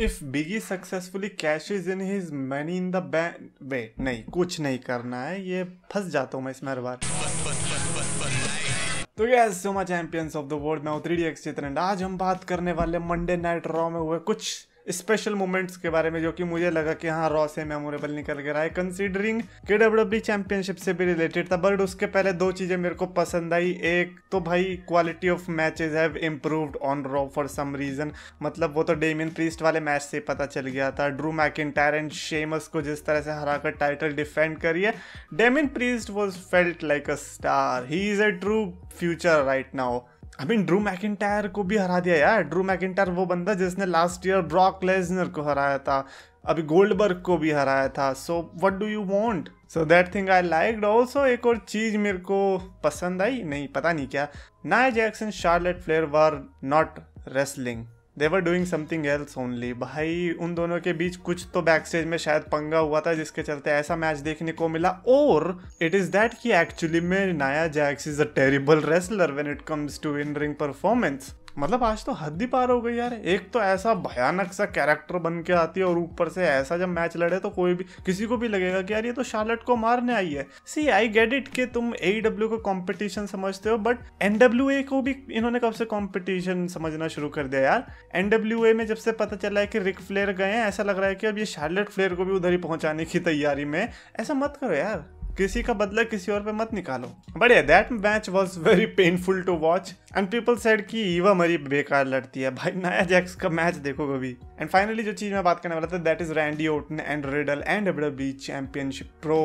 If Big E successfully cash is in his money in the bank wait नहीं कुछ नहीं करना है ये फंस जाता हूँ मैं इसमें हर बार तो गैस सोमा चैंपियंस ऑफ द वर्ल्ड मैं उतरी एक्स चित्र आज हम बात करने वाले मंडे नाइट रॉ में हुए कुछ स्पेशल मोमेंट्स के बारे में जो कि मुझे लगा कि हाँ रॉ से मेमोरेबल निकल कर आए कंसिडरिंग के डब्ल्यूडब्ल्यू चैंपियनशिप से भी रिलेटेड था बट उसके पहले दो चीज़ें मेरे को पसंद आई एक तो भाई quality of matches have improved on Raw for some reason मतलब वो तो डेमिन प्रीस्ट वाले मैच से पता चल गया था ड्रू मैक एंड शेमस को जिस तरह से हरा कर टाइटल डिफेंड करिए Damian Priest was felt like a star he is a true future right now I mean Drew McIntyre को भी हरा दिया यार ड्रू मैकिटायर वो बंदा जिसने लास्ट ईयर ब्रॉक लेजनर को हराया था अभी गोल्डबर्ग को भी हराया था so what do you want so that thing I like also एक और चीज मेरे को पसंद आई नहीं पता नहीं क्या ना Jackson Charlotte Flair were not wrestling they were doing something else only भाई उन दोनों के बीच कुछ तो बैक स्टेज में शायद पंगा हुआ था जिसके चलते ऐसा मैच देखने को मिला और इट इज दैट कि एक्चुअली में Nia Jax is a terrible wrestler when it comes to in ring performance मतलब आज तो हद ही पार हो गई यार एक तो ऐसा भयानक सा कैरेक्टर बन के आती है और ऊपर से ऐसा जब मैच लड़े तो कोई भी किसी को भी लगेगा कि यार ये तो शार्लेट को मारने आई है सी आई गेट इट कि तुम ए डब्ल्यू e को कॉम्पिटिशन समझते हो बट एनडब्ल्यू ए को भी इन्होंने कब से कॉम्पिटिशन समझना शुरू कर दिया यार एनडब्ल्यू ए में जब से पता चला है कि रिक फ्लेयर गए हैं ऐसा लग रहा है कि अब ये शार्लेट फ्लेयर को भी उधर ही पहुंचाने की तैयारी में ऐसा मत करो यार किसी का बदला किसी और पे मत निकालो but that match was very painful to watch and people said कि ईवा मरी बेकार लड़ती है भाई नया जैक्स का मैच देखो कभी एंड फाइनली जो चीज़ मैं बात करने वाला था that is Randy Orton and Riddle and W championship pro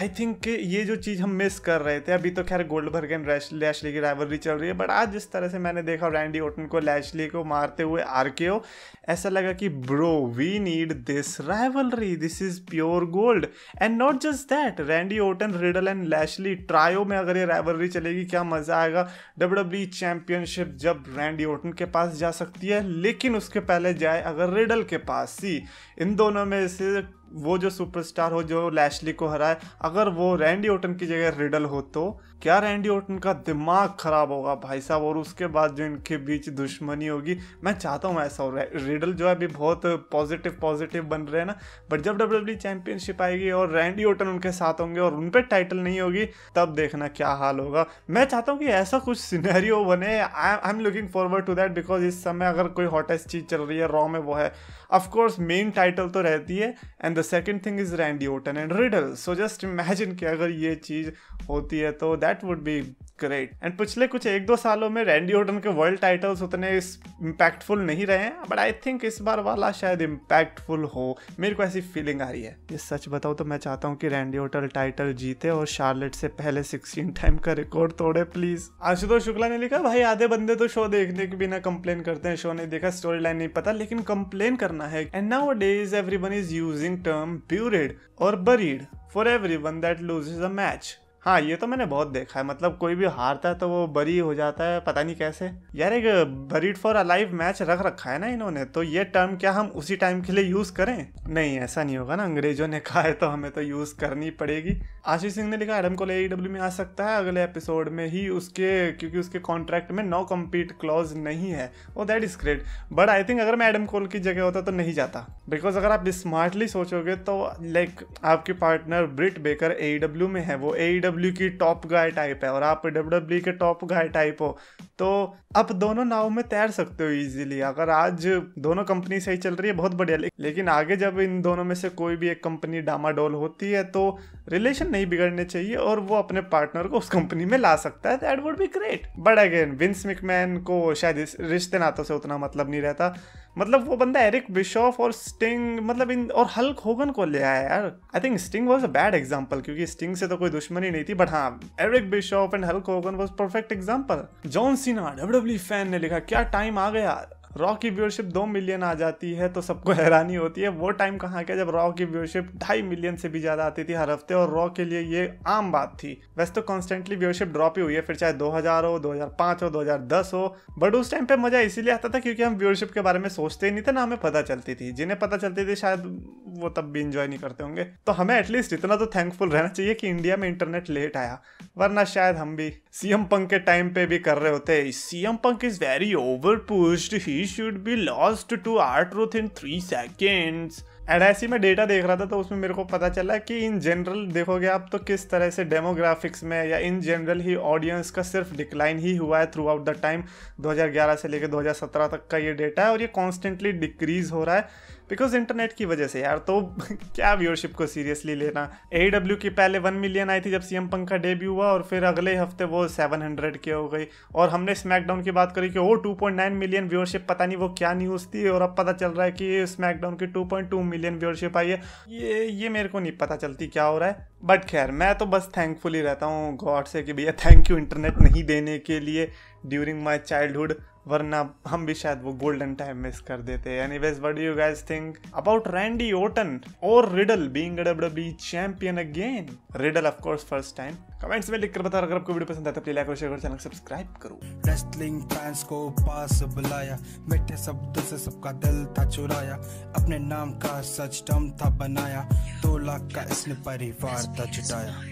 I think ये जो चीज़ हम मिस कर रहे थे अभी तो खैर गोल्ड भर एंड लैशली की राइवलरी चल रही है बट आज जिस तरह से मैंने देखा रैंडी ओटन को लैशली को मारते हुए आर के ओ ऐसा लगा कि bro we need this rivalry this is pure gold and not just that Randy Orton Riddle and Lashley trio में अगर ये राइवलरी चलेगी क्या मज़ा आएगा डब्ल्यू डब्ल्यू चैंपियनशिप जब रैंडी ओटन के पास जा सकती है लेकिन उसके पहले जाए अगर रिडल के पास सी इन दोनों में से वो जो सुपरस्टार हो जो लैशली को हराए अगर वो रैंडी ओटन की जगह रिडल हो तो क्या रैंडी ओटन का दिमाग खराब होगा भाई साहब और उसके बाद जो इनके बीच दुश्मनी होगी मैं चाहता हूँ ऐसा हो रिडल जो है अभी बहुत पॉजिटिव पॉजिटिव बन रहे हैं ना बट जब डब्ल्यू चैंपियनशिप e आएगी और रैंडी ओटन उनके साथ होंगे और उन पर टाइटल नहीं होगी तब देखना क्या हाल होगा मैं चाहता हूँ कि ऐसा कुछ सीनरी बने I am looking forward to that because इस समय अगर कोई हॉटेस्ट चीज़ चल रही है रॉ में वो है ऑफकोर्स मेन टाइटल तो रहती है and the second thing is Randy Orton and Riddle so just imagine कि अगर ये चीज़ होती है तो that would be great and पिछले कुछ एक दो सालों में रैंडी ओटन के वर्ल्ड टाइटल्स उतने इम्पैक्टफुल नहीं रहे हैं बट आई थिंक इस बार वाला शायद इम्पैक्टफुल हो मेरे को ऐसी फीलिंग आ रही है ये सच बताओ तो मैं चाहता हूँ कि रैंडी ओटन टाइटल जीते और शार्लेट से पहले सिक्सटीन टाइम का रिकॉर्ड तोड़े प्लीज आशुतोष शुक्ला ने लिखा भाई आधे बंदे तो शो देखने के बिना कंप्लेन करते हैं शो नहीं देखा स्टोरी लाइन नहीं पता लेकिन कंप्लेन करना है and nowadays everyone is using term buried or buried for everyone that loses a match. हाँ ये तो मैंने बहुत देखा है मतलब कोई भी हारता है तो वो बरी हो जाता है पता नहीं कैसे यार एक बरीड फॉर अलाइव मैच रख रखा है ना इन्होंने तो ये टर्म क्या हम उसी टाइम के लिए यूज करें नहीं ऐसा नहीं होगा ना अंग्रेजों ने कहा है तो हमें तो यूज करनी पड़ेगी आशीष सिंह ने लिखा एडम को डब्ल्यू में आ सकता है अगले एपिसोड में ही उसके क्योंकि उसके कॉन्ट्रैक्ट में नो कम्पीट क्लॉज नहीं है वो that is great but I think अगर मैं एडम कोल की जगह होता तो नहीं जाता बिकॉज अगर आप स्मार्टली सोचोगे तो लाइक आपके पार्टनर ब्रिट बेकर ए में है वो ए डब्ल्यू e की टॉप गाय टाइप है और आप डब्ल्यू e के टॉप गाय टाइप हो तो आप दोनों नाव में तैर सकते हो इजीली अगर आज दोनों कंपनी सही चल रही है बहुत बढ़िया लेकिन आगे जब इन दोनों में से कोई भी एक कंपनी डामाडोल होती है तो रिलेशन नहीं बिगड़ने चाहिए और वो अपने पार्टनर को उस कंपनी में ला सकता है that would be great but again Vince McMahon को शायद रिश्ते नातों से उतना मतलब नहीं रहता मतलब वो बंदा एरिक बिशॉफ और स्टिंग मतलब इन और हल्क होगन को ले आया यार I think Sting was a bad example क्योंकि स्टिंग से तो कोई दुश्मनी नहीं थी बट हाँ Eric Bischoff and Hulk Hogan was perfect example John Cena W fan ने लिखा क्या टाइम आ गया रॉ की व्यूअरशिप दो मिलियन आ जाती है तो सबको हैरानी होती है वो टाइम कहाँ का जब रॉ की व्यूअरशिप ढाई मिलियन से भी ज़्यादा आती थी हर हफ्ते और रॉ के लिए ये आम बात थी वैसे तो कॉन्स्टेंटली व्यूअरशिप ड्रॉप ही हुई है फिर चाहे 2000 हो 2005 हो 2010 हो बट उस टाइम पे मज़ा इसीलिए आता था क्योंकि हम व्यूअरशिप के बारे में सोचते ही नहीं थे ना हमें पता चलती थी जिन्हें पता चलती थी शायद वो तब भी इंजॉय नहीं करते होंगे तो हमें एटलीस्ट इतना तो थैंकफुल रहना चाहिए कि इंडिया में इंटरनेट लेट आया वरना शायद हम भी सीएम पंक के टाइम पे भी कर रहे होते CM Punk is very over pushed he should be lost to truth in three seconds एडआईसी में डेटा देख रहा था तो उसमें मेरे को पता चला कि इन जनरल देखोगे आप तो किस तरह से डेमोग्राफिक्स में या इन जनरल ही ऑडियंस का सिर्फ डिक्लाइन ही हुआ है थ्रू आउट द टाइम 2011 से लेकर 2017 तक का ये डेटा है और ये कॉन्स्टेंटली डिक्रीज हो रहा है बिकॉज इंटरनेट की वजह से यार तो क्या व्यूअरशिप को सीरियसली लेना ए डब्ल्यू e की पहले वन मिलियन आई थी जब सी एम पंक का डेब्यू हुआ और फिर अगले हफ्ते वो सेवन हंड्रेड के हो गई और हमने स्मैकडाउन की बात करी कि वो two point nine million viewership पता नहीं वो क्या न्यूज़ थी और अब पता चल रहा है कि स्मैकडाउन की two point two million viewership आई है ये ये मेरे को नहीं पता चलती क्या हो रहा है बट खैर मैं तो बस थैंकफुल ही रहता हूँ गॉड से कि भैया थैंक यू इंटरनेट नहीं देने के लिए ड्यूरिंग माई चाइल्डहुड वरना हम भी शायद वो गोल्डन टाइम मिस कर देते anyways what do you guys think about Randy Orton और Riddle being WWE champion again Riddle of course first time comments में लिखकर बता अगर आपको वीडियो पसंद आता है प्लीज लाइक और शेयर और चैनल सब्सक्राइब करो रेसलिंग फैंस को पास बुलाया मीठे शब्दों से सबका दिल था चुराया अपने नाम का सच टम था बनाया 2 लाख का इसने परिवार था जुटाया